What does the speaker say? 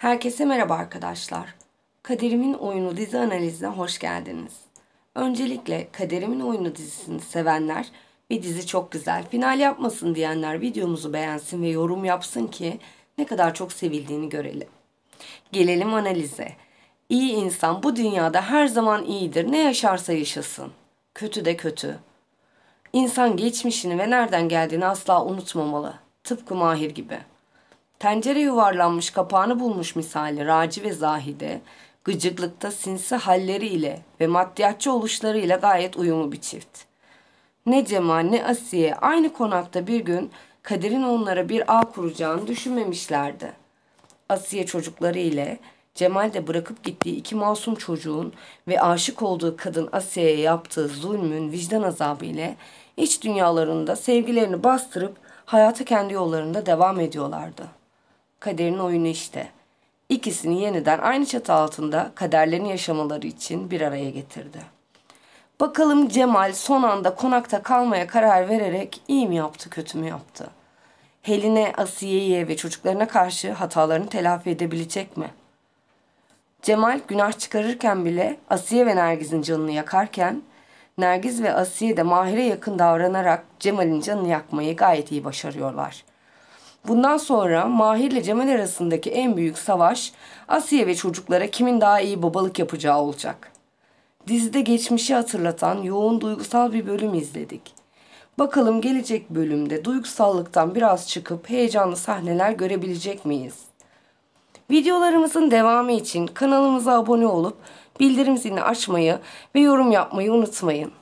Herkese merhaba arkadaşlar. Kaderimin Oyunu dizi analizine hoş geldiniz. Öncelikle Kaderimin Oyunu dizisini sevenler ve dizi çok güzel final yapmasın diyenler videomuzu beğensin ve yorum yapsın ki ne kadar çok sevildiğini görelim. Gelelim analize. İyi insan bu dünyada her zaman iyidir ne yaşarsa yaşasın. Kötü de kötü. İnsan geçmişini ve nereden geldiğini asla unutmamalı. Tıpkı Mahir gibi.'' Tencere yuvarlanmış kapağını bulmuş misali Raci ve Zahide, gıcıklıkta sinsi halleriyle ve maddiyatçı oluşlarıyla gayet uyumlu bir çift. Ne Cemal ne Asiye aynı konakta bir gün Kadir'in onlara bir ağ kuracağını düşünmemişlerdi. Asiye çocukları ile Cemal de bırakıp gittiği iki masum çocuğun ve aşık olduğu kadın Asiye'ye yaptığı zulmün vicdan azabı ile iç dünyalarında sevgilerini bastırıp hayata kendi yollarında devam ediyorlardı.'' kaderin oyunu işte. İkisini yeniden aynı çatı altında kaderlerini yaşamaları için bir araya getirdi. Bakalım Cemal son anda konakta kalmaya karar vererek iyi mi yaptı kötü mü yaptı? Heline, Asiye'ye ve çocuklarına karşı hatalarını telafi edebilecek mi? Cemal günah çıkarırken bile Asiye ve Nergiz'in canını yakarken Nergiz ve Asiye de Mahir'e yakın davranarak Cemal'in canını yakmayı gayet iyi başarıyorlar. Bundan sonra Mahir ile Cemal arasındaki en büyük savaş Asiye ve çocuklara kimin daha iyi babalık yapacağı olacak. Dizide geçmişi hatırlatan yoğun duygusal bir bölüm izledik. Bakalım gelecek bölümde duygusallıktan biraz çıkıp heyecanlı sahneler görebilecek miyiz? Videolarımızın devamı için kanalımıza abone olup bildirim zilini açmayı ve yorum yapmayı unutmayın.